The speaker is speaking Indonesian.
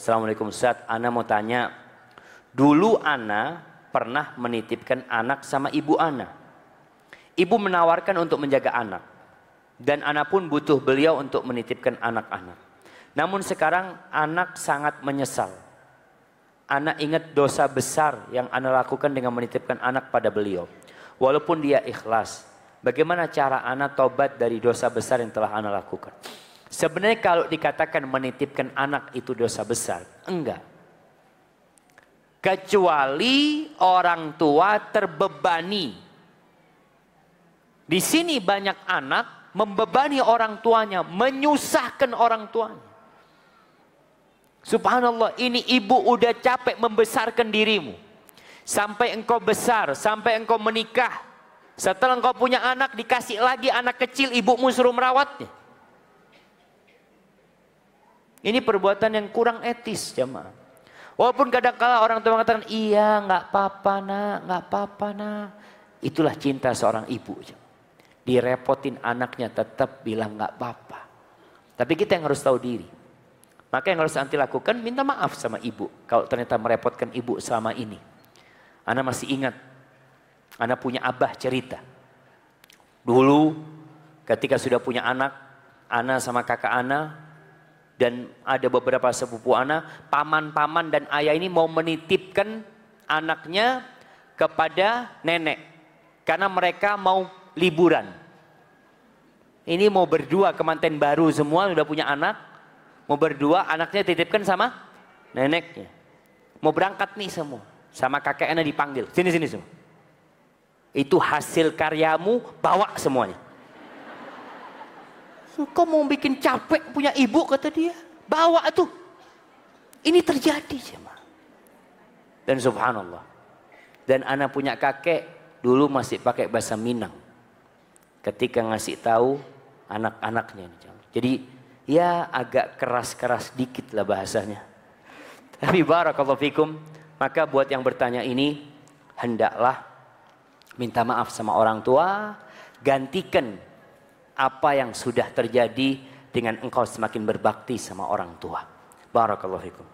Assalamualaikum Ustaz, Ana mau tanya. Dulu Ana pernah menitipkan anak sama ibu Ana. Ibu menawarkan untuk menjaga anak. Dan Ana pun butuh beliau untuk menitipkan anak-anak. Namun sekarang anak sangat menyesal. Ana ingat dosa besar yang Ana lakukan dengan menitipkan anak pada beliau. Walaupun dia ikhlas, bagaimana cara Ana tobat dari dosa besar yang telah Ana lakukan? Sebenarnya kalau dikatakan menitipkan anak itu dosa besar, enggak. Kecuali orang tua terbebani. Di sini banyak anak membebani orang tuanya, menyusahkan orang tuanya. Subhanallah, ini ibu udah capek membesarkan dirimu. Sampai engkau besar, sampai engkau menikah. Setelah engkau punya anak, dikasih lagi anak kecil, ibumu suruh merawatnya. Ini perbuatan yang kurang etis jemaah. Walaupun kadang kala orang tua mengatakan, iya nggak apa-apa nak, nggak apa-apa nak. Itulah cinta seorang ibu. Direpotin anaknya tetap bilang nggak apa-apa. Tapi kita yang harus tahu diri. Maka yang harus nanti lakukan, minta maaf sama ibu. Kalau ternyata merepotkan ibu selama ini. Anak masih ingat, Anak punya abah cerita. Dulu ketika sudah punya anak, Ana sama kakak Ana dan ada beberapa sepupu anak, paman-paman dan ayah ini mau menitipkan anaknya kepada nenek karena mereka mau liburan. Ini mau berdua kemanten Baru semua sudah punya anak, mau berdua anaknya titipkan sama neneknya. Mau berangkat nih semua, sama kakeknya dipanggil. Sini sini semua. Itu hasil karyamu bawa semuanya. Kau mau bikin capek punya ibu kata dia. Bawa tuh. Ini terjadi jemaah. Dan subhanallah. Dan anak punya kakek dulu masih pakai bahasa Minang. Ketika ngasih tahu anak-anaknya. Jadi ya agak keras-keras dikit lah bahasanya. Tapi barakallahu fikum. Maka buat yang bertanya ini. Hendaklah minta maaf sama orang tua. Gantikan apa yang sudah terjadi dengan engkau semakin berbakti sama orang tua. Barakallahu fikum.